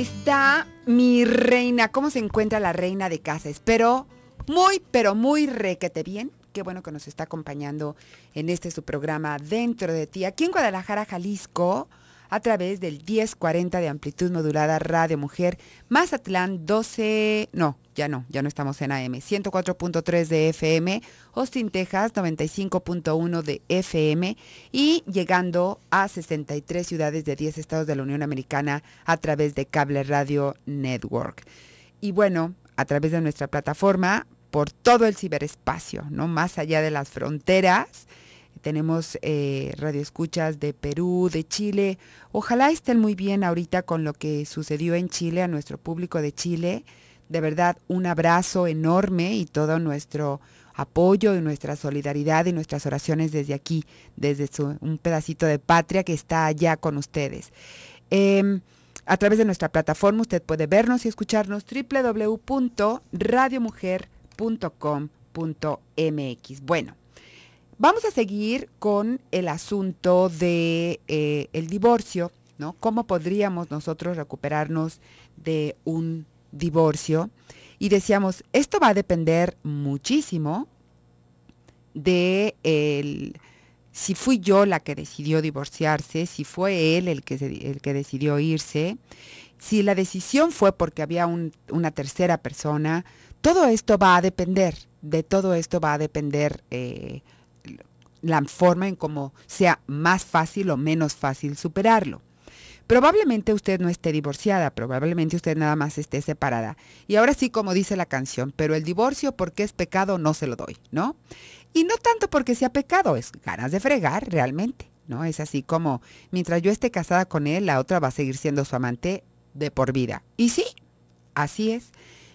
está mi reina? ¿Cómo se encuentra la reina de casa? Espero muy, pero muy requete bien. Qué bueno que nos está acompañando en este su programa Dentro de ti. Aquí en Guadalajara, Jalisco, a través del 1040 de amplitud modulada Radio Mujer, Mazatlán 12, no, ya no, ya no estamos en AM, 104.3 de FM, Austin, Texas 95.1 de FM y llegando a 63 ciudades de 10 estados de la Unión Americana a través de Cable Radio Network. Y bueno, a través de nuestra plataforma por todo el ciberespacio, no más allá de las fronteras tenemos eh, radioescuchas de Perú, de Chile. Ojalá estén muy bien ahorita con lo que sucedió en Chile, a nuestro público de Chile. De verdad, un abrazo enorme y todo nuestro apoyo y nuestra solidaridad y nuestras oraciones desde aquí, desde un pedacito de patria que está allá con ustedes. Em, a través de nuestra plataforma usted puede vernos y escucharnos www.radiomujer.com.mx. Bueno, Vamos a seguir con el asunto de eh, el divorcio, ¿no? ¿Cómo podríamos nosotros recuperarnos de un divorcio? Y decíamos, esto va a depender muchísimo de si fui yo la que decidió divorciarse, si fue él el que, el que decidió irse, si la decisión fue porque había una tercera persona, todo esto va a depender, de todo esto va a depender eh, la forma en cómo sea más fácil o menos fácil superarlo. Probablemente usted no esté divorciada, probablemente usted nada más esté separada. Y ahora sí, como dice la canción, pero el divorcio porque es pecado no se lo doy, ¿no? Y no tanto porque sea pecado, es ganas de fregar realmente, ¿no? Es así como, mientras yo esté casada con él, la otra va a seguir siendo su amante de por vida. Y sí, así es.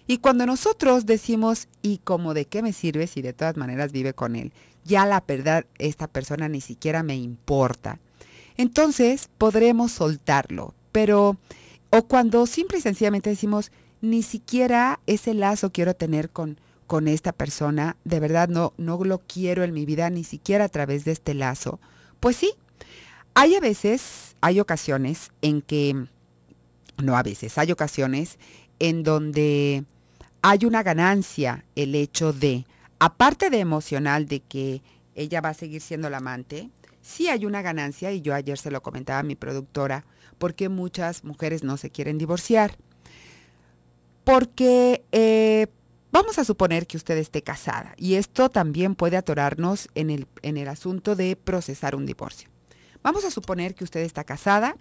Y cuando nosotros decimos, ¿y como de qué me sirve si de todas maneras vive con él? ya la verdad esta persona ni siquiera me importa. Entonces podremos soltarlo, pero o cuando simple y sencillamente decimos, ni siquiera ese lazo quiero tener con, con esta persona, de verdad no, no lo quiero en mi vida, ni siquiera a través de este lazo, pues sí, hay a veces, hay ocasiones en que, no a veces, hay ocasiones en donde hay una ganancia el hecho de aparte de emocional de que ella va a seguir siendo la amante, sí hay una ganancia, y yo ayer se lo comentaba a mi productora, porque muchas mujeres no se quieren divorciar. Porque eh, vamos a suponer que usted esté casada, y esto también puede atorarnos el, en el asunto de procesar un divorcio. Vamos a suponer que usted está casada,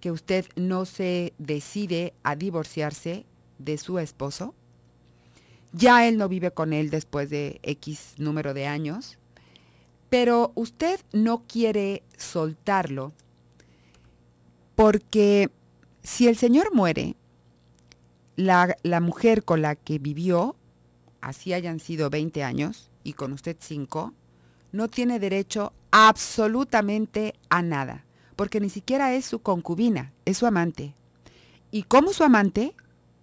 que usted no se decide a divorciarse de su esposo, ya él no vive con él después de X número de años, pero usted no quiere soltarlo porque si el señor muere, la, mujer con la que vivió, así hayan sido 20 años y con usted 5, no tiene derecho absolutamente a nada, porque ni siquiera es su concubina, es su amante. Y como su amante,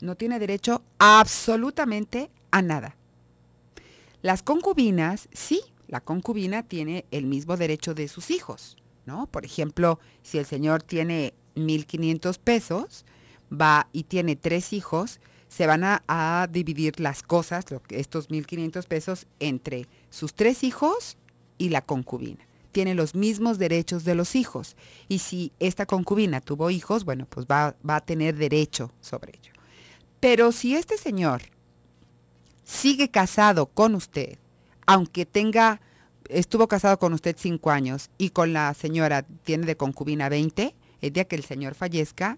no tiene derecho absolutamente a nada. Las concubinas, sí, la concubina tiene el mismo derecho de sus hijos, ¿no? Por ejemplo, si el señor tiene 1.500 pesos, va y tiene tres hijos, se van a, dividir las cosas, estos 1.500 pesos, entre sus tres hijos y la concubina. Tiene los mismos derechos de los hijos. Y si esta concubina tuvo hijos, bueno, pues va, va a tener derecho sobre ello. Pero si este señor sigue casado con usted, aunque tenga, estuvo casado con usted cinco años y con la señora tiene de concubina 20, el día que el señor fallezca,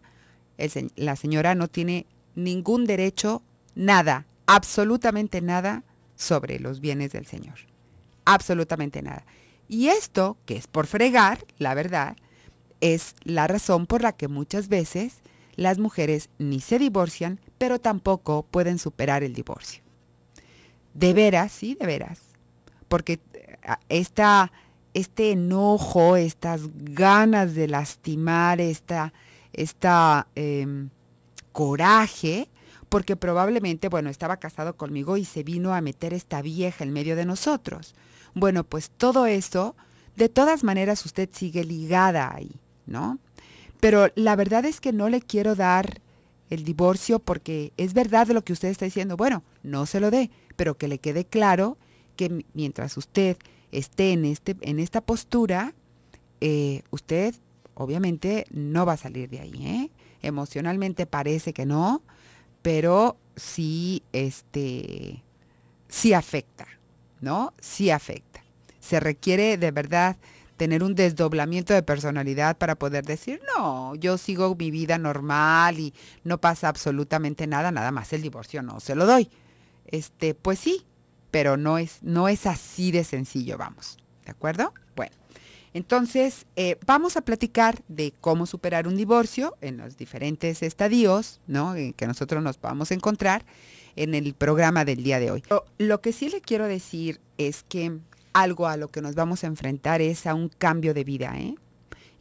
la señora no tiene ningún derecho, nada, absolutamente nada sobre los bienes del señor. Absolutamente nada. Y esto, que es por fregar, la verdad, es la razón por la que muchas veces las mujeres ni se divorcian, pero tampoco pueden superar el divorcio de veras, sí, de veras, porque ah, esta, este enojo, estas ganas de lastimar, esta, esta em, coraje, porque probablemente, bueno, estaba casado conmigo y se vino a meter esta vieja en medio de nosotros. Bueno, pues todo eso, de todas maneras usted sigue ligada ahí, ¿no? Pero la verdad es que no le quiero dar el divorcio porque es verdad lo que usted está diciendo. Bueno, no se lo dé, pero que le quede claro que mientras usted esté en, este, en esta postura, eh, usted obviamente no va a salir de ahí. ¿eh? Emocionalmente parece que no, pero sí, este, sí afecta, ¿no? Sí afecta. Se requiere de verdad tener un desdoblamiento de personalidad para poder decir, no, yo sigo mi vida normal y no pasa absolutamente nada, nada más el divorcio no se lo doy. Este, pues sí, pero no es, no es así de sencillo, vamos. ¿De acuerdo? Bueno, entonces eh, vamos a platicar de cómo superar un divorcio en los diferentes estadios, ¿no? Eh, que nosotros nos vamos a encontrar en el programa del día de hoy. Lo, que sí le quiero decir es que algo a lo que nos vamos a enfrentar es a un cambio de vida, ¿eh?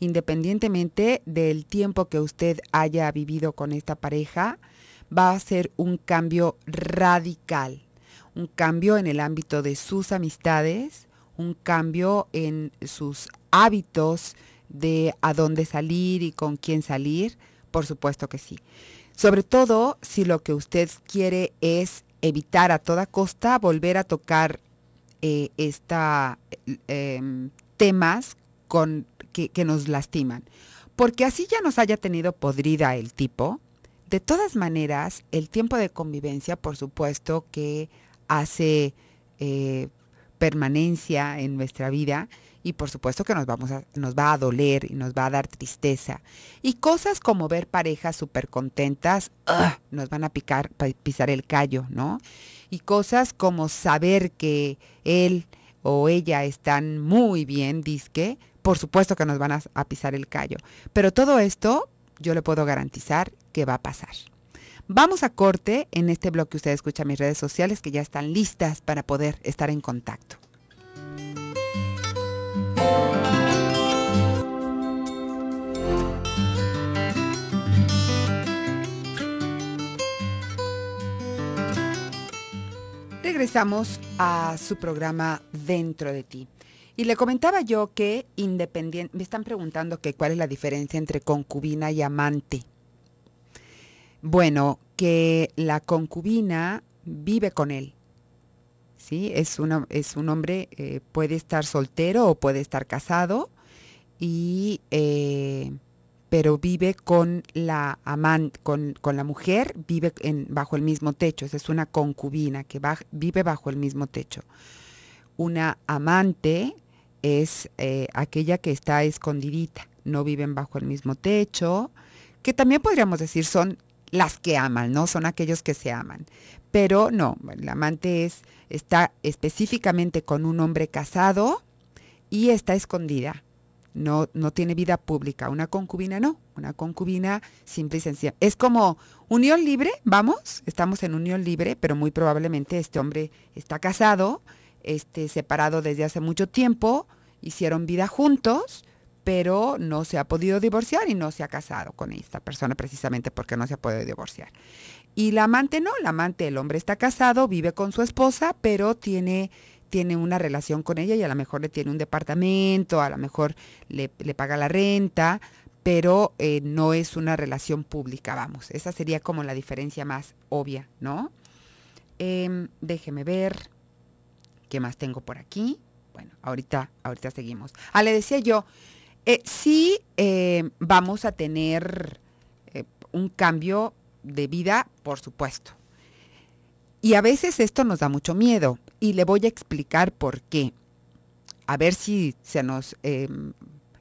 independientemente del tiempo que usted haya vivido con esta pareja, va a ser un cambio radical, un cambio en el ámbito de sus amistades, un cambio en sus hábitos de a dónde salir y con quién salir, por supuesto que sí. Sobre todo si lo que usted quiere es evitar a toda costa volver a tocar eh, esta, em, temas que nos lastiman. Porque así ya nos haya tenido podrida el tipo, de todas maneras, el tiempo de convivencia, por supuesto, que hace eh, permanencia en nuestra vida y por supuesto que nos, vamos nos va a doler y nos va a dar tristeza. Y cosas como ver parejas súper contentas ¡ah! nos van a picar, pisar el callo, ¿no? Y cosas como saber que él o ella están muy bien, disque, por supuesto que nos van a pisar el callo. Pero todo esto yo le puedo garantizar Qué va a pasar. Vamos a corte en este blog que usted escucha mis redes sociales que ya están listas para poder estar en contacto. Regresamos a su programa Dentro de ti. Y le comentaba yo que independiente, me están preguntando que cuál es la diferencia entre concubina y amante. Bueno, que la concubina vive con él. ¿Sí? Es, es un hombre, eh, puede estar soltero o puede estar casado, eh, pero vive con la amante, con, la mujer, vive bajo el mismo techo. Esa es una concubina que vive bajo el mismo techo. Una amante es eh, aquella que está escondidita, no viven bajo el mismo techo, que también podríamos decir son las que aman, ¿no? Son aquellos que se aman. Pero no, el amante es, está específicamente con un hombre casado y está escondida. No, no tiene vida pública. Una concubina no. Una concubina simple y sencilla. Es como unión libre, vamos, estamos en unión libre, pero muy probablemente este hombre está casado, este, separado desde hace mucho tiempo, hicieron vida juntos, pero no se ha podido divorciar y no se ha casado con esta persona precisamente porque no se ha podido divorciar. Y la amante no, la amante, el hombre está casado, vive con su esposa, pero tiene tiene una relación con ella y a lo mejor le tiene un departamento, a lo mejor le, paga la renta, pero eh, no es una relación pública, vamos. Esa sería como la diferencia más obvia, ¿no? Em, déjeme ver qué más tengo por aquí. Bueno, ahorita, ahorita seguimos. Ah, le decía yo, eh, sí eh, vamos a tener eh, un cambio de vida, por supuesto. Y a veces esto nos da mucho miedo y le voy a explicar por qué. A ver si se nos em,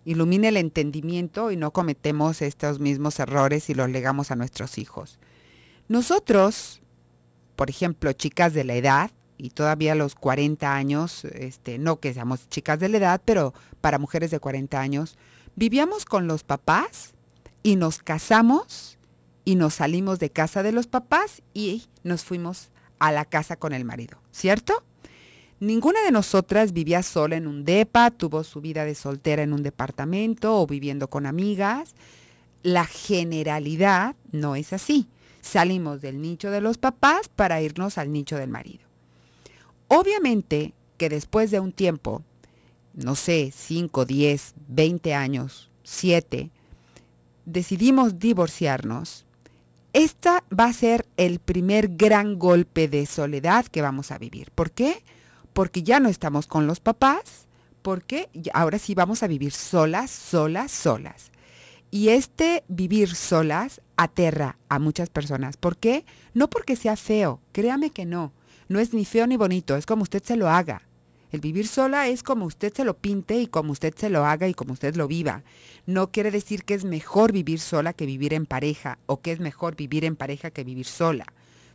ilumina el entendimiento y no cometemos estos mismos errores y los legamos a nuestros hijos. Nosotros, por ejemplo, chicas de la edad, y todavía a los 40 años, este, no que seamos chicas de la edad, pero para mujeres de 40 años, vivíamos con los papás y nos casamos y nos salimos de casa de los papás y nos fuimos a la casa con el marido, ¿cierto? Ninguna de nosotras vivía sola en un DEPA, tuvo su vida de soltera en un departamento o viviendo con amigas. La generalidad no es así. Salimos del nicho de los papás para irnos al nicho del marido. Obviamente que después de un tiempo, no sé, 5, 10, 20 años, 7, decidimos divorciarnos, esta va a ser el primer gran golpe de soledad que vamos a vivir. ¿Por qué? Porque ya no estamos con los papás, porque ahora sí vamos a vivir solas, solas, solas. Y este vivir solas aterra a muchas personas. ¿Por qué? No porque sea feo, créame que no. No es ni feo ni bonito, es como usted se lo haga. El vivir sola es como usted se lo pinte y como usted se lo haga y como usted lo viva. No quiere decir que es mejor vivir sola que vivir en pareja o que es mejor vivir en pareja que vivir sola.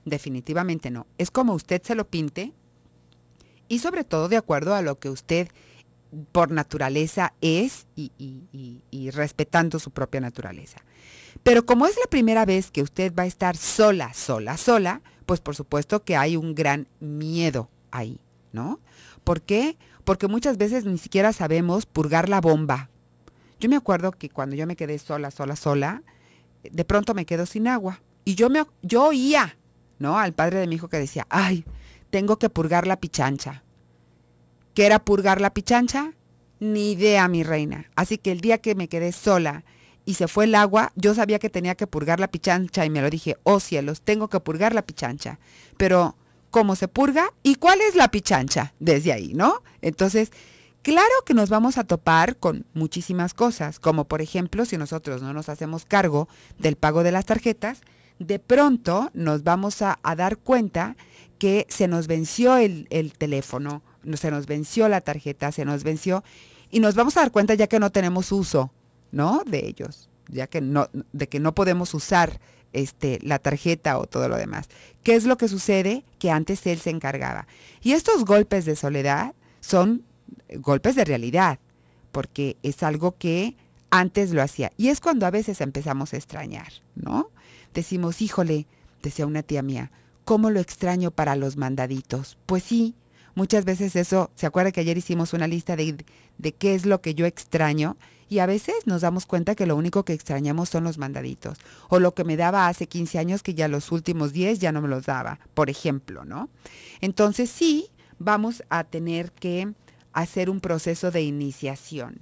Definitivamente no. Es como usted se lo pinte y sobre todo de acuerdo a lo que usted por naturaleza es y, respetando su propia naturaleza. Pero como es la primera vez que usted va a estar sola, sola, sola, pues por supuesto que hay un gran miedo ahí, ¿no? ¿Por qué? Porque muchas veces ni siquiera sabemos purgar la bomba. Yo me acuerdo que cuando yo me quedé sola, sola, sola, de pronto me quedo sin agua. Y yo, me, oía, ¿no? Al padre de mi hijo que decía, ay, tengo que purgar la pichancha. ¿Qué era purgar la pichancha? Ni idea, mi reina. Así que el día que me quedé sola y se fue el agua, yo sabía que tenía que purgar la pichancha y me lo dije, oh cielos, tengo que purgar la pichancha. Pero, ¿cómo se purga? ¿Y cuál es la pichancha? Desde ahí, ¿no? Entonces, claro que nos vamos a topar con muchísimas cosas, como por ejemplo, si nosotros no nos hacemos cargo del pago de las tarjetas, de pronto nos vamos a, dar cuenta que se nos venció el, el teléfono, se nos venció la tarjeta, se nos venció y nos vamos a dar cuenta ya que no tenemos uso ¿no? De ellos, ya que no, de que no podemos usar este, la tarjeta o todo lo demás. ¿Qué es lo que sucede? Que antes él se encargaba. Y estos golpes de soledad son golpes de realidad, porque es algo que antes lo hacía. Y es cuando a veces empezamos a extrañar, ¿no? Decimos, híjole, decía una tía mía, ¿cómo lo extraño para los mandaditos? Pues sí, muchas veces eso, ¿se acuerda que ayer hicimos una lista de, de qué es lo que yo extraño? Y a veces nos damos cuenta que lo único que extrañamos son los mandaditos, o lo que me daba hace 15 años que ya los últimos 10 ya no me los daba, por ejemplo, ¿no? Entonces sí, vamos a tener que hacer un proceso de iniciación.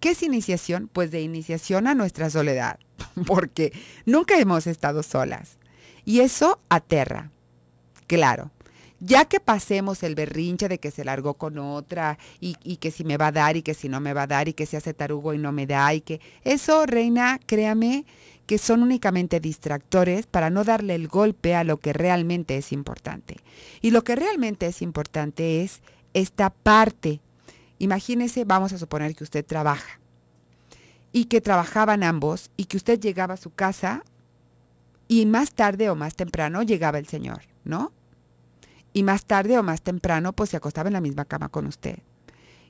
¿Qué es iniciación? Pues de iniciación a nuestra soledad, porque nunca hemos estado solas. Y eso aterra, claro, ya que pasemos el berrinche de que se largó con otra y, que si me va a dar y que si no me va a dar y que se hace tarugo y no me da y que eso, reina, créame que son únicamente distractores para no darle el golpe a lo que realmente es importante. Y lo que realmente es importante es esta parte. Imagínese, vamos a suponer que usted trabaja y que trabajaban ambos y que usted llegaba a su casa y más tarde o más temprano llegaba el señor, ¿no? y más tarde o más temprano pues se acostaba en la misma cama con usted.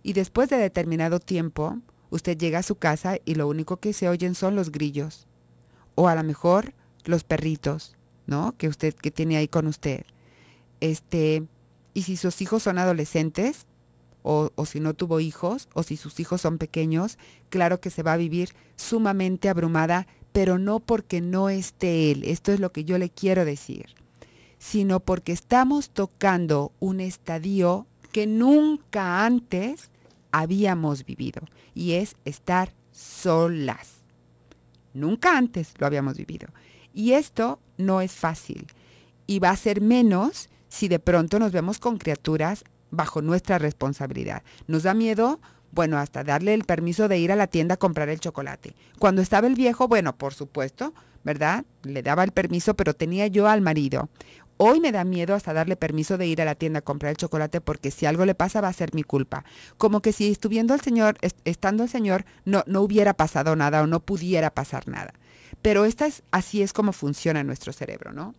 Y después de determinado tiempo, usted llega a su casa y lo único que se oyen son los grillos o a lo mejor los perritos, ¿no? Que usted que tiene ahí con usted. Este, y si sus hijos son adolescentes o, o si no tuvo hijos o si sus hijos son pequeños, claro que se va a vivir sumamente abrumada, pero no porque no esté él. Esto es lo que yo le quiero decir sino porque estamos tocando un estadio que nunca antes habíamos vivido y es estar solas. Nunca antes lo habíamos vivido. Y esto no es fácil y va a ser menos si de pronto nos vemos con criaturas bajo nuestra responsabilidad. Nos da miedo, bueno, hasta darle el permiso de ir a la tienda a comprar el chocolate. Cuando estaba el viejo, bueno, por supuesto, ¿verdad? Le daba el permiso, pero tenía yo al marido. Hoy me da miedo hasta darle permiso de ir a la tienda a comprar el chocolate porque si algo le pasa va a ser mi culpa. Como que si estuviendo el Señor, estando el Señor, no, no hubiera pasado nada o no pudiera pasar nada. Pero esta es, así es como funciona nuestro cerebro, ¿no?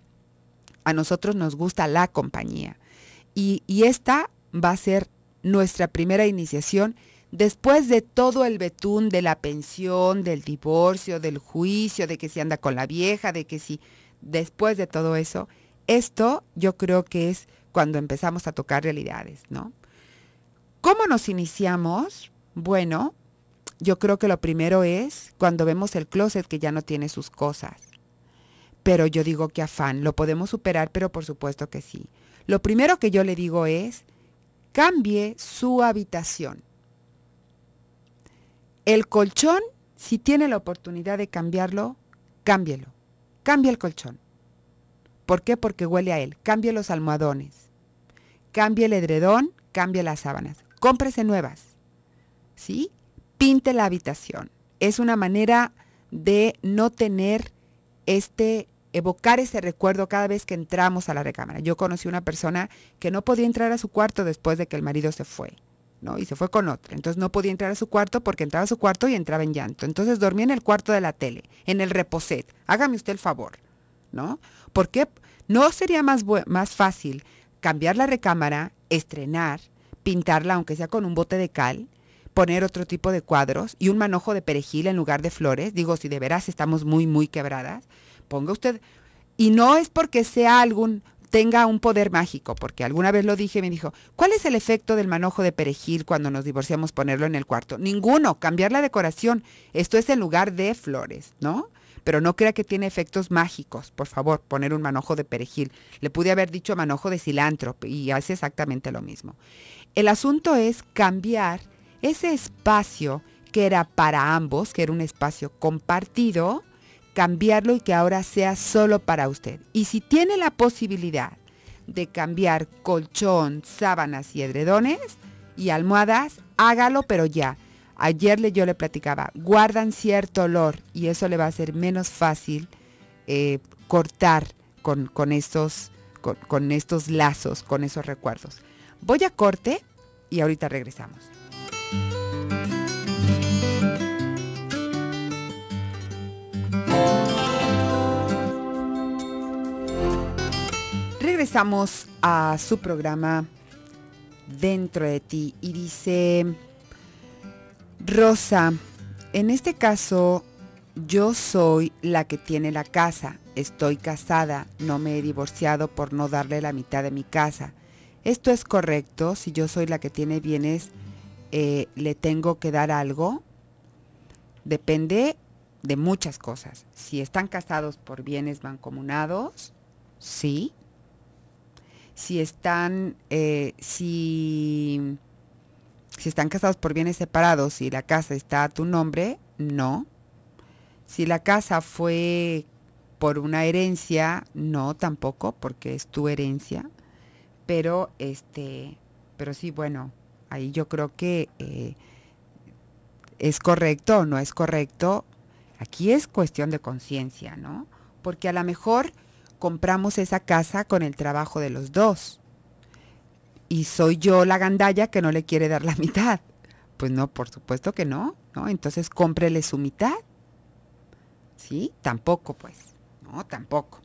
A nosotros nos gusta la compañía. Y, y esta va a ser nuestra primera iniciación después de todo el betún de la pensión, del divorcio, del juicio, de que si anda con la vieja, de que si después de todo eso esto yo creo que es cuando empezamos a tocar realidades, ¿no? ¿Cómo nos iniciamos? Bueno, yo creo que lo primero es cuando vemos el closet que ya no tiene sus cosas. Pero yo digo que afán, lo podemos superar, pero por supuesto que sí. Lo primero que yo le digo es, cambie su habitación. El colchón, si tiene la oportunidad de cambiarlo, cámbielo. Cambia el colchón. ¿Por qué? Porque huele a él. Cambie los almohadones. Cambie el edredón, cambie las sábanas. Cómprese nuevas. ¿Sí? Pinte la habitación. Es una manera de no tener este evocar ese recuerdo cada vez que entramos a la recámara. Yo conocí una persona que no podía entrar a su cuarto después de que el marido se fue, ¿no? Y se fue con otra. Entonces no podía entrar a su cuarto porque entraba a su cuarto y entraba en llanto. Entonces dormía en el cuarto de la tele, en el reposet. Hágame usted el favor. ¿no? ¿Por qué no sería más, más fácil cambiar la recámara, estrenar, pintarla aunque sea con un bote de cal, poner otro tipo de cuadros y un manojo de perejil en lugar de flores? Digo, si de veras estamos muy, muy quebradas, ponga usted... Y no es porque sea algún tenga un poder mágico, porque alguna vez lo dije, me dijo, ¿cuál es el efecto del manojo de perejil cuando nos divorciamos ponerlo en el cuarto? Ninguno, cambiar la decoración. Esto es en lugar de flores, ¿no? pero no crea que tiene efectos mágicos. Por favor, poner un manojo de perejil. Le pude haber dicho manojo de cilantro y hace exactamente lo mismo. El asunto es cambiar ese espacio que era para ambos, que era un espacio compartido, cambiarlo y que ahora sea solo para usted. Y si tiene la posibilidad de cambiar colchón, sábanas y edredones y almohadas, hágalo, pero ya Ayer le, yo le platicaba, guardan cierto olor y eso le va a ser menos fácil eh, cortar con, estos, con estos lazos, con esos recuerdos. Voy a corte y ahorita regresamos. Regresamos a su programa Dentro de ti y dice Rosa, en este caso yo soy la que tiene la casa. Estoy casada, no me he divorciado por no darle la mitad de mi casa. ¿Esto es correcto? Si yo soy la que tiene bienes, eh, ¿le tengo que dar algo? Depende de muchas cosas. Si están casados por bienes mancomunados, sí. Si están, eh, si si están casados por bienes separados y la casa está a tu nombre, no. Si la casa fue por una herencia, no tampoco, porque es tu herencia. Pero este, pero sí, bueno, ahí yo creo que eh, es correcto o no es correcto. Aquí es cuestión de conciencia, ¿no? Porque a lo mejor compramos esa casa con el trabajo de los dos y soy yo la gandalla que no le quiere dar la mitad. Pues no, por supuesto que no, ¿no? Entonces cómprele su mitad. ¿Sí? Tampoco, pues. No, tampoco.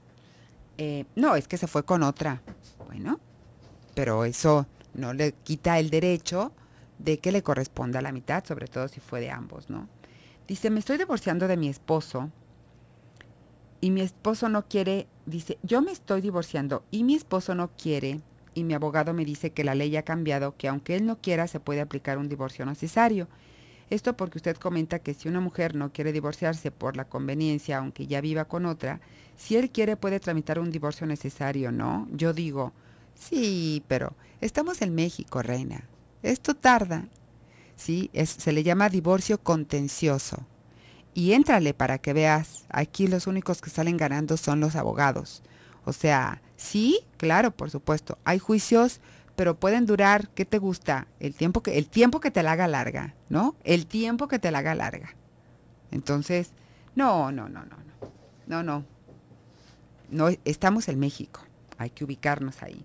Eh, no, es que se fue con otra. Bueno, pero eso no le quita el derecho de que le corresponda la mitad, sobre todo si fue de ambos, ¿no? Dice, me estoy divorciando de mi esposo y mi esposo no quiere, dice, yo me estoy divorciando y mi esposo no quiere y mi abogado me dice que la ley ha cambiado, que aunque él no quiera se puede aplicar un divorcio necesario. Esto porque usted comenta que si una mujer no quiere divorciarse por la conveniencia, aunque ya viva con otra, si él quiere puede tramitar un divorcio necesario, ¿no? Yo digo, sí, pero estamos en México, reina. Esto tarda. Sí, se le llama divorcio contencioso. Y éntrale para que veas, aquí los únicos que salen ganando son los abogados. O sea, sí, claro, por supuesto, hay juicios, pero pueden durar, ¿qué te gusta? El tiempo que, el tiempo que te la haga larga, ¿no? El tiempo que te la haga larga. Entonces, no, no, no, no, no. No, no. No, estamos en México. Hay que ubicarnos ahí.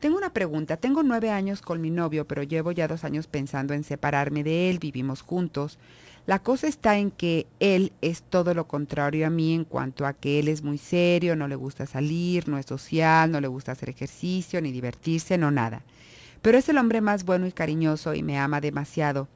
Tengo una pregunta. Tengo nueve años con mi novio, pero llevo ya dos años pensando en separarme de él. Vivimos juntos. La cosa está en que él es todo lo contrario a mí en cuanto a que él es muy serio, no le gusta salir, no es social, no le gusta hacer ejercicio, ni divertirse, no nada. Pero es el hombre más bueno y cariñoso y me ama demasiado.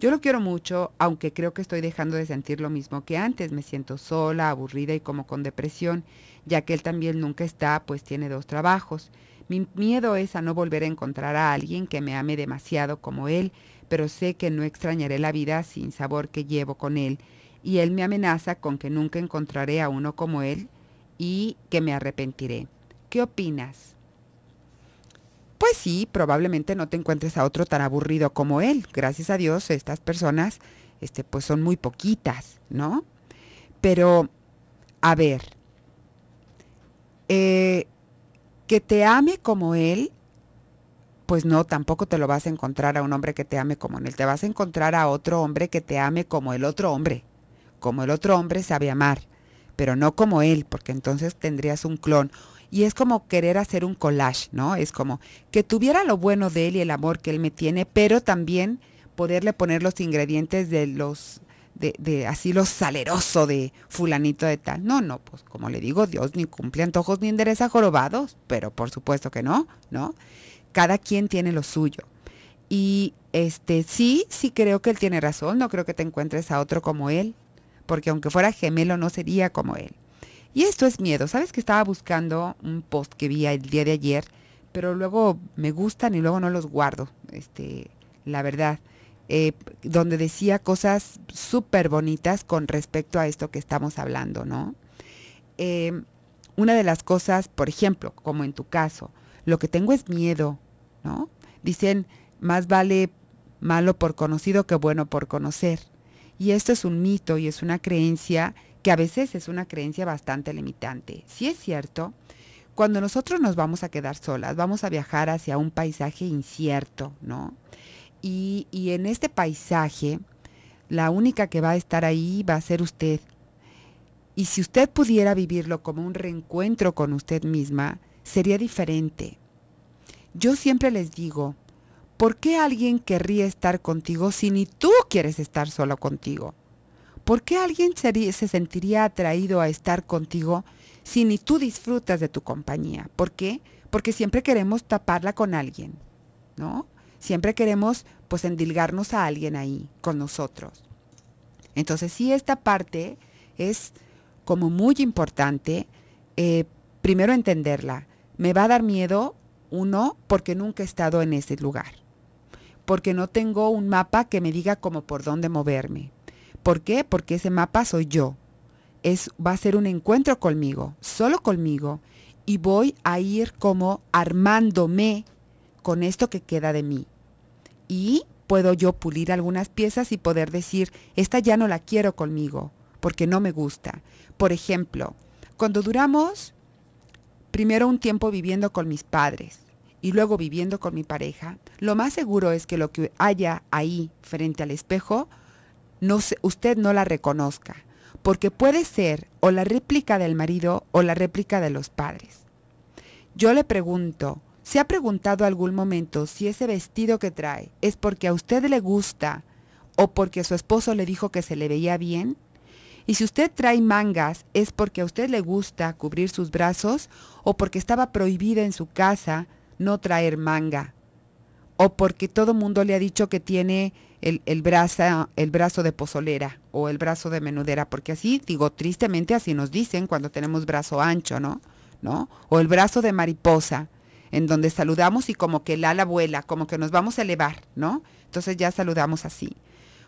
Yo lo quiero mucho, aunque creo que estoy dejando de sentir lo mismo que antes. Me siento sola, aburrida y como con depresión, ya que él también nunca está, pues tiene dos trabajos. Mi miedo es a no volver a encontrar a alguien que me ame demasiado como él pero sé que no extrañaré la vida sin sabor que llevo con él, y él me amenaza con que nunca encontraré a uno como él y que me arrepentiré. ¿Qué opinas? Pues sí, probablemente no te encuentres a otro tan aburrido como él. Gracias a Dios, estas personas este, pues son muy poquitas, ¿no? Pero, a ver, eh, que te ame como él pues no, tampoco te lo vas a encontrar a un hombre que te ame como él. Te vas a encontrar a otro hombre que te ame como el otro hombre, como el otro hombre sabe amar, pero no como él, porque entonces tendrías un clon. Y es como querer hacer un collage, ¿no? Es como que tuviera lo bueno de él y el amor que él me tiene, pero también poderle poner los ingredientes de los, de, de así lo saleroso de fulanito de tal. No, no, pues como le digo, Dios ni cumple antojos ni endereza jorobados, pero por supuesto que no, ¿no? cada quien tiene lo suyo. Y este, sí, sí creo que él tiene razón, no creo que te encuentres a otro como él, porque aunque fuera gemelo no sería como él. Y esto es miedo, sabes que estaba buscando un post que vi el día de ayer, pero luego me gustan y luego no los guardo, este, la verdad, eh, donde decía cosas súper bonitas con respecto a esto que estamos hablando, ¿no? Eh, una de las cosas, por ejemplo, como en tu caso, lo que tengo es miedo, Dicen, más vale malo por conocido que bueno por conocer. Y esto es un mito y es una creencia que a veces es una creencia bastante limitante. Si es cierto, cuando nosotros nos vamos a quedar solas, vamos a viajar hacia un paisaje incierto, ¿no? y en este paisaje, la única que va a estar ahí va a ser usted. Y si usted pudiera vivirlo como un reencuentro con usted misma, sería diferente. Yo siempre les digo, ¿por qué alguien querría estar contigo si ni tú quieres estar solo contigo? ¿Por qué alguien se, sentiría atraído a estar contigo si ni tú disfrutas de tu compañía? ¿Por qué? Porque siempre queremos taparla con alguien, ¿no? Siempre queremos pues endilgarnos a alguien ahí con nosotros. Entonces sí, esta parte es como muy importante, eh, primero entenderla. Me va a dar miedo uno, porque nunca he estado en ese lugar. Porque no tengo un mapa que me diga como por dónde moverme. ¿Por qué? Porque ese mapa soy yo. Es, va a ser un encuentro conmigo, solo conmigo, y voy a ir como armándome con esto que queda de mí. Y puedo yo pulir algunas piezas y poder decir, esta ya no la quiero conmigo, porque no me gusta. Por ejemplo, cuando duramos primero un tiempo viviendo con mis padres, y luego viviendo con mi pareja, lo más seguro es que lo que haya ahí frente al espejo, no usted no la reconozca, porque puede ser o la réplica del marido o la réplica de los padres. Yo le pregunto, ¿se ha preguntado algún momento si ese vestido que trae es porque a usted le gusta o porque su esposo le dijo que se le veía bien? Y si usted trae mangas es porque a usted le gusta cubrir sus brazos o porque estaba prohibida en su casa no traer manga o porque todo mundo le ha dicho que tiene el, brazo, el brazo de pozolera o el brazo de menudera, porque así, digo, tristemente así nos dicen cuando tenemos brazo ancho, ¿no? ¿No? O el brazo de mariposa, en donde saludamos y como que el ala vuela, como que nos vamos a elevar, ¿no? Entonces ya saludamos así.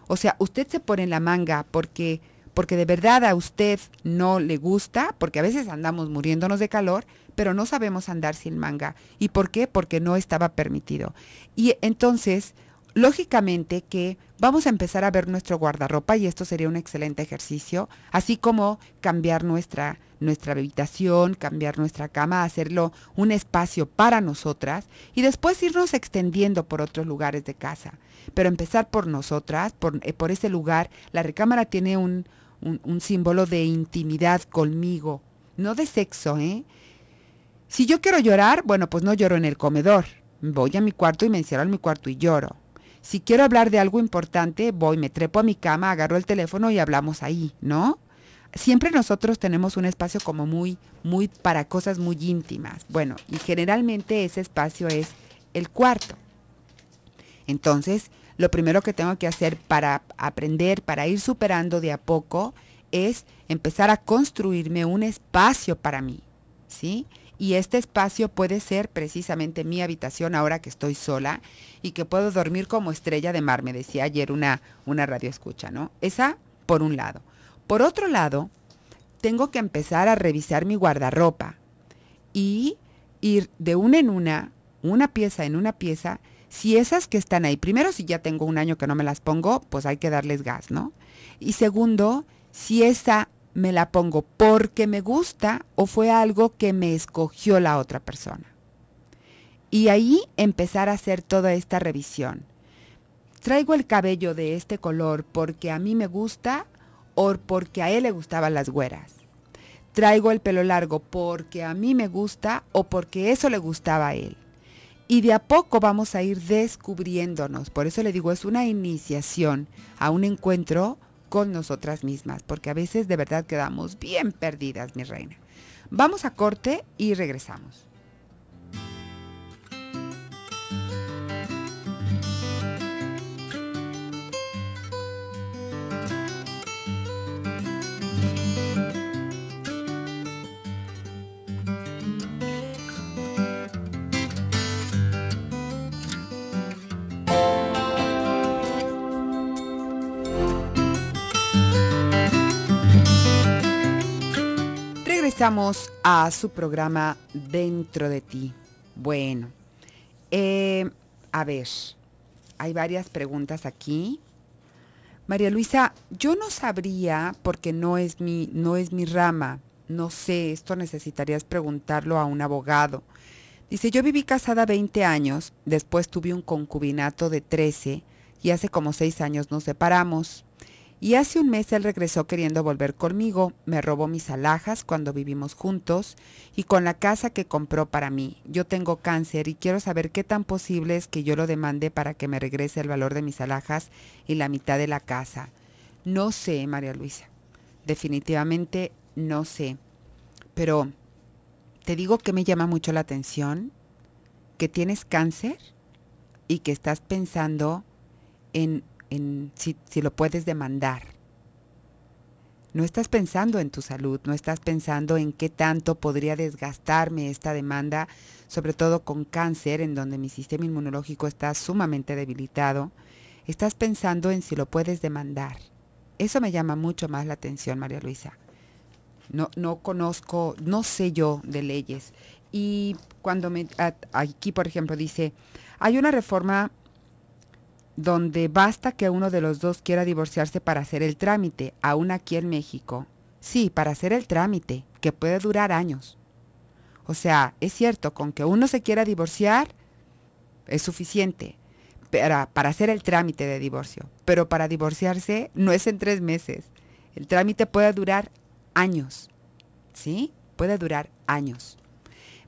O sea, usted se pone la manga porque porque de verdad a usted no le gusta, porque a veces andamos muriéndonos de calor, pero no sabemos andar sin manga. ¿Y por qué? Porque no estaba permitido. Y entonces, lógicamente que vamos a empezar a ver nuestro guardarropa y esto sería un excelente ejercicio, así como cambiar nuestra nuestra habitación, cambiar nuestra cama, hacerlo un espacio para nosotras y después irnos extendiendo por otros lugares de casa. Pero empezar por nosotras, por, eh, por ese lugar. La recámara tiene un, un, símbolo de intimidad conmigo, no de sexo, ¿eh? Si yo quiero llorar, bueno, pues no lloro en el comedor. Voy a mi cuarto y me encierro en mi cuarto y lloro. Si quiero hablar de algo importante, voy, me trepo a mi cama, agarro el teléfono y hablamos ahí, ¿no? Siempre nosotros tenemos un espacio como muy, muy para cosas muy íntimas. Bueno, y generalmente ese espacio es el cuarto. Entonces, lo primero que tengo que hacer para aprender, para ir superando de a poco, es empezar a construirme un espacio para mí, ¿sí? Y este espacio puede ser precisamente mi habitación ahora que estoy sola y que puedo dormir como estrella de mar, me decía ayer una, una radio escucha, ¿no? Esa por un lado. Por otro lado, tengo que empezar a revisar mi guardarropa y ir de una en una, una pieza en una pieza, si esas que están ahí, primero si ya tengo un año que no me las pongo, pues hay que darles gas, ¿no? Y segundo, si esa me la pongo porque me gusta o fue algo que me escogió la otra persona. Y ahí empezar a hacer toda esta revisión. Traigo el cabello de este color porque a mí me gusta o porque a él le gustaban las güeras. Traigo el pelo largo porque a mí me gusta o porque eso le gustaba a él y de a poco vamos a ir descubriéndonos. Por eso le digo, es una iniciación a un encuentro con nosotras mismas, porque a veces de verdad quedamos bien perdidas, mi reina. Vamos a corte y regresamos. Empezamos a su programa Dentro de ti. Bueno, eh, a ver, hay varias preguntas aquí. María Luisa, yo no sabría porque no es mi, no es mi rama. No sé, esto necesitarías preguntarlo a un abogado. Dice, yo viví casada 20 años, después tuve un concubinato de 13 y hace como 6 años nos separamos y hace un mes él regresó queriendo volver conmigo, me robó mis alhajas cuando vivimos juntos y con la casa que compró para mí. Yo tengo cáncer y quiero saber qué tan posible es que yo lo demande para que me regrese el valor de mis alhajas y la mitad de la casa. No sé, María Luisa. Definitivamente no sé. Pero te digo que me llama mucho la atención que tienes cáncer y que estás pensando en si, lo puedes demandar. No estás pensando en tu salud, no estás pensando en qué tanto podría desgastarme esta demanda, sobre todo con cáncer, en donde mi sistema inmunológico está sumamente debilitado. Estás pensando en si lo puedes demandar. Eso me llama mucho más la atención, María Luisa. No, no conozco, no sé yo de leyes. Y cuando me, aquí, por ejemplo, dice, hay una reforma donde basta que uno de los dos quiera divorciarse para hacer el trámite, aún aquí en México. Sí, para hacer el trámite, que puede durar años. O sea, es cierto, con que uno se quiera divorciar es suficiente para, para hacer el trámite de divorcio, pero para divorciarse no es en tres meses. El trámite puede durar años, ¿sí? Puede durar años.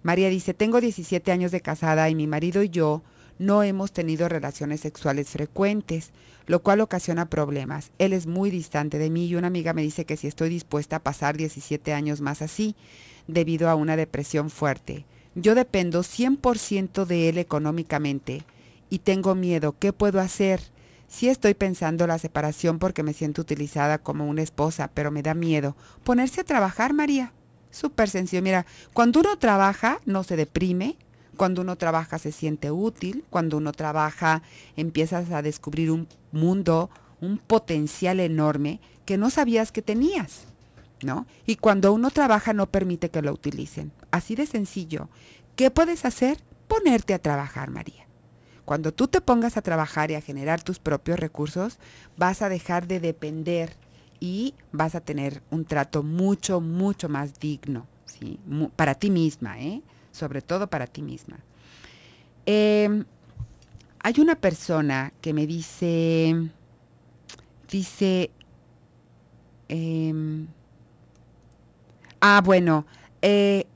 María dice, tengo 17 años de casada y mi marido y yo no hemos tenido relaciones sexuales frecuentes, lo cual ocasiona problemas. Él es muy distante de mí y una amiga me dice que si estoy dispuesta a pasar 17 años más así, debido a una depresión fuerte. Yo dependo 100% de él económicamente y tengo miedo. ¿Qué puedo hacer? Si estoy pensando la separación porque me siento utilizada como una esposa, pero me da miedo. Ponerse a trabajar, María. Súper sencillo. Mira, cuando uno trabaja, no se deprime, cuando uno trabaja se siente útil, cuando uno trabaja empiezas a descubrir un mundo, un potencial enorme que no sabías que tenías, ¿no? Y cuando uno trabaja no permite que lo utilicen. Así de sencillo. ¿Qué puedes hacer? Ponerte a trabajar, María. Cuando tú te pongas a trabajar y a generar tus propios recursos, vas a dejar de depender y vas a tener un trato mucho, mucho más digno, ¿sí? Para ti misma, ¿eh? sobre todo para ti misma. Em, hay una persona que me dice, dice, em, ah, bueno, eh,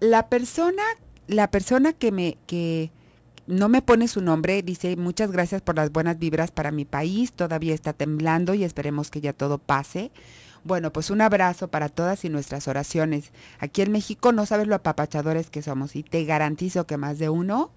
la persona, la persona que me, que no me pone su nombre, dice, muchas gracias por las buenas vibras para mi país, todavía está temblando y esperemos que ya todo pase. Bueno, pues un abrazo para todas y nuestras oraciones. Aquí en México no sabes lo apapachadores que somos y te garantizo que más de uno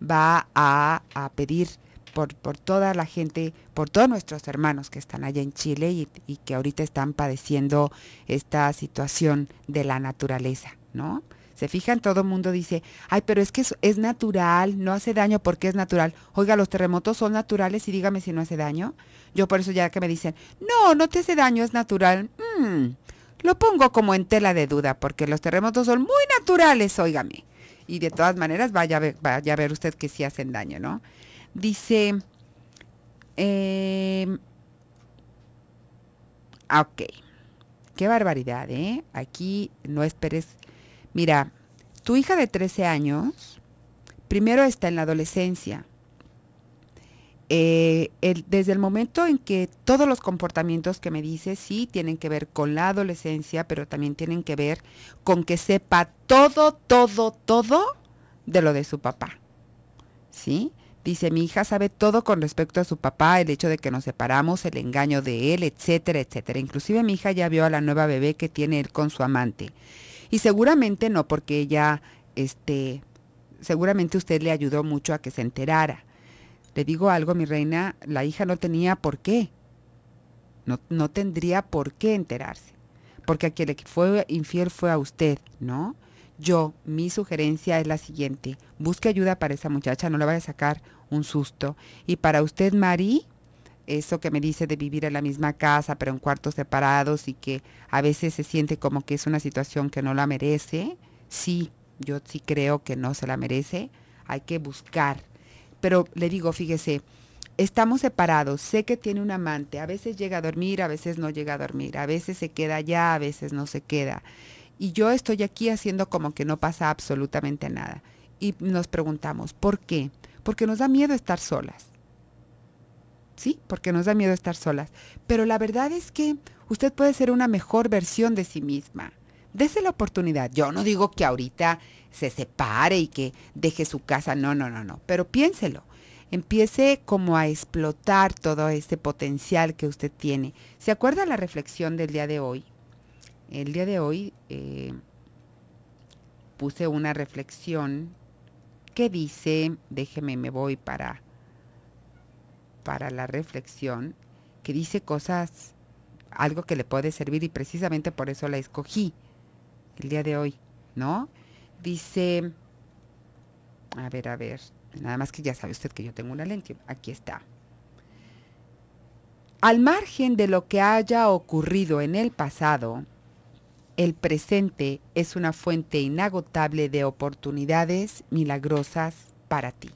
va a, pedir por, por, toda la gente, por todos nuestros hermanos que están allá en Chile y, que ahorita están padeciendo esta situación de la naturaleza, ¿no? Se en todo el mundo dice, ay, pero es que es, es, natural, no hace daño porque es natural. Oiga, los terremotos son naturales y dígame si no hace daño. Yo por eso ya que me dicen, no, no te hace daño, es natural. Mm, lo pongo como en tela de duda, porque los terremotos son muy naturales, óigame. Y de todas maneras, vaya a ver, usted que sí hacen daño, ¿no? Dice, eh, ok, qué barbaridad, ¿eh? Aquí no esperes. Mira, tu hija de 13 años, primero está en la adolescencia, eh, desde el momento en que todos los comportamientos que me dice, sí tienen que ver con la adolescencia, pero también tienen que ver con que sepa todo, todo, todo de lo de su papá. ¿Sí? Dice, mi hija sabe todo con respecto a su papá, el hecho de que nos separamos, el engaño de él, etcétera, etcétera. Inclusive mi hija ya vio a la nueva bebé que tiene él con su amante. Y seguramente no, porque ella, este, seguramente usted le ayudó mucho a que se enterara. Le digo algo, mi reina, la hija no tenía por qué. No, tendría por qué enterarse. Porque aquel que fue infiel fue a usted, ¿no? Yo, mi sugerencia es la siguiente. Busque ayuda para esa muchacha, no le vaya a sacar un susto. Y para usted, Mari, eso que me dice de vivir en la misma casa, pero en cuartos separados y que a veces se siente como que es una situación que no la merece, sí, yo sí creo que no se la merece. Hay que buscar pero le digo, fíjese, estamos separados, sé que tiene un amante, a veces llega a dormir, a veces no llega a dormir, a veces se queda allá, a veces no se queda. Y yo estoy aquí haciendo como que no pasa absolutamente nada. Y nos preguntamos, ¿por qué? Porque nos da miedo estar solas. Sí, porque nos da miedo estar solas. Pero la verdad es que usted puede ser una mejor versión de sí misma. Dese la oportunidad. Yo no digo que ahorita se separe y que deje su casa. No, no, no, no. Pero piénselo. Empiece como a explotar todo este potencial que usted tiene. ¿Se acuerda la reflexión del día de hoy? El día de hoy eh, puse una reflexión que dice, déjeme, me voy para, para la reflexión, que dice cosas, algo que le puede servir y precisamente por eso la escogí el día de hoy, ¿no? Dice, a ver, a ver, nada más que ya sabe usted que yo tengo una lente, aquí está. Al margen de lo que haya ocurrido en el pasado, el presente es una fuente inagotable de oportunidades milagrosas para ti.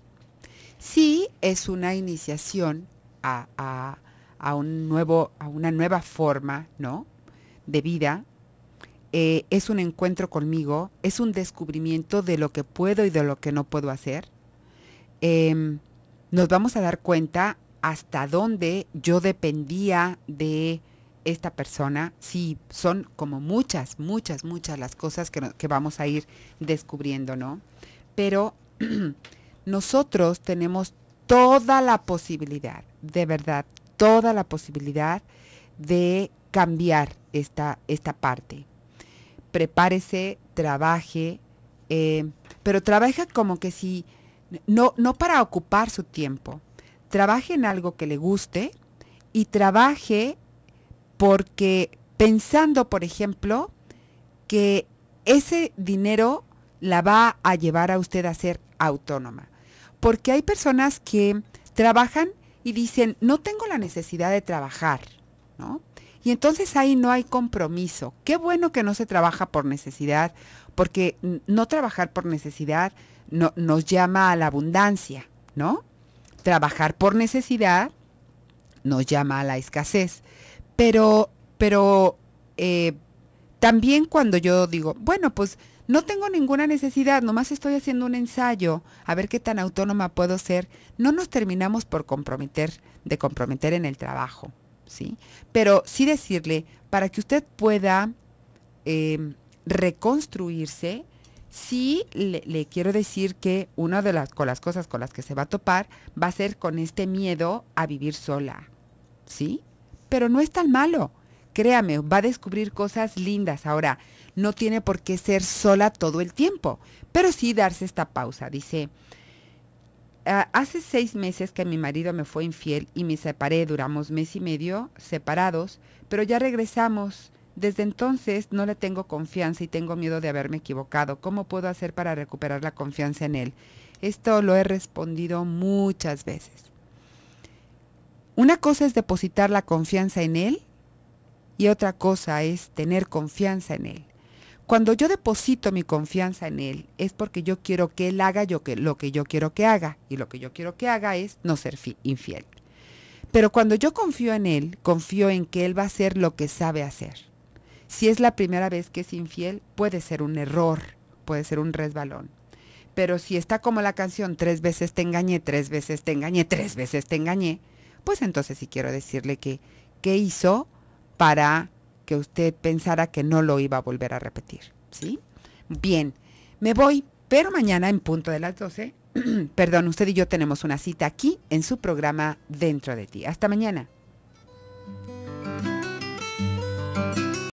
Sí, es una iniciación a, un nuevo, a una nueva forma, ¿no? De vida, eh, es un encuentro conmigo, es un descubrimiento de lo que puedo y de lo que no puedo hacer. Em, nos vamos a dar cuenta hasta dónde yo dependía de esta persona. Sí, son como muchas, muchas, muchas las cosas que, vamos a ir descubriendo, ¿no? Pero nosotros tenemos toda la posibilidad, de verdad, toda la posibilidad de cambiar esta, esta parte prepárese, trabaje, eh, pero trabaja como que si, no, no para ocupar su tiempo, trabaje en algo que le guste y trabaje porque pensando, por ejemplo, que ese dinero la va a llevar a usted a ser autónoma. Porque hay personas que trabajan y dicen, no tengo la necesidad de trabajar, ¿no? Y entonces ahí no hay compromiso. Qué bueno que no se trabaja por necesidad, porque no trabajar por necesidad nos llama a la abundancia, ¿no? Trabajar por necesidad nos llama a la escasez. Pero, pero eh, también cuando yo digo, bueno, pues no tengo ninguna necesidad, nomás estoy haciendo un ensayo, a ver qué tan autónoma puedo ser, no nos terminamos por comprometer, de comprometer en el trabajo. Pero sí decirle, para que usted pueda em, reconstruirse, sí le, quiero decir que una de las, con las cosas con las que se va a topar va a ser con este miedo a vivir sola, ¿sí? Pero no es tan malo. Créame, va a descubrir cosas lindas. Ahora, no tiene por qué ser sola todo el tiempo, pero sí darse esta pausa. Dice, Ah, hace seis meses que mi marido me fue infiel y me separé. Duramos mes y medio separados, pero ya regresamos. Desde entonces no le tengo confianza y tengo miedo de haberme equivocado. ¿Cómo puedo hacer para recuperar la confianza en él? Esto lo he respondido muchas veces. Una cosa es depositar la confianza en él y otra cosa es tener confianza en él. Cuando yo deposito mi confianza en Él, es porque yo quiero que Él haga que, lo que yo quiero que haga. Y lo que yo quiero que haga es no ser infiel. Pero cuando yo confío en Él, confío en que Él va a hacer lo que sabe hacer. Si es la primera vez que es infiel, puede ser un error, puede ser un resbalón. Pero si está como la canción, tres veces te engañé, tres veces te engañé, tres veces te engañé, pues entonces sí quiero decirle que, ¿qué hizo para que usted pensara que no lo iba a volver a repetir. ¿Sí? Bien, me voy, pero mañana en punto de las 12, perdón, usted y yo tenemos una cita aquí en su programa Dentro de ti. Hasta mañana.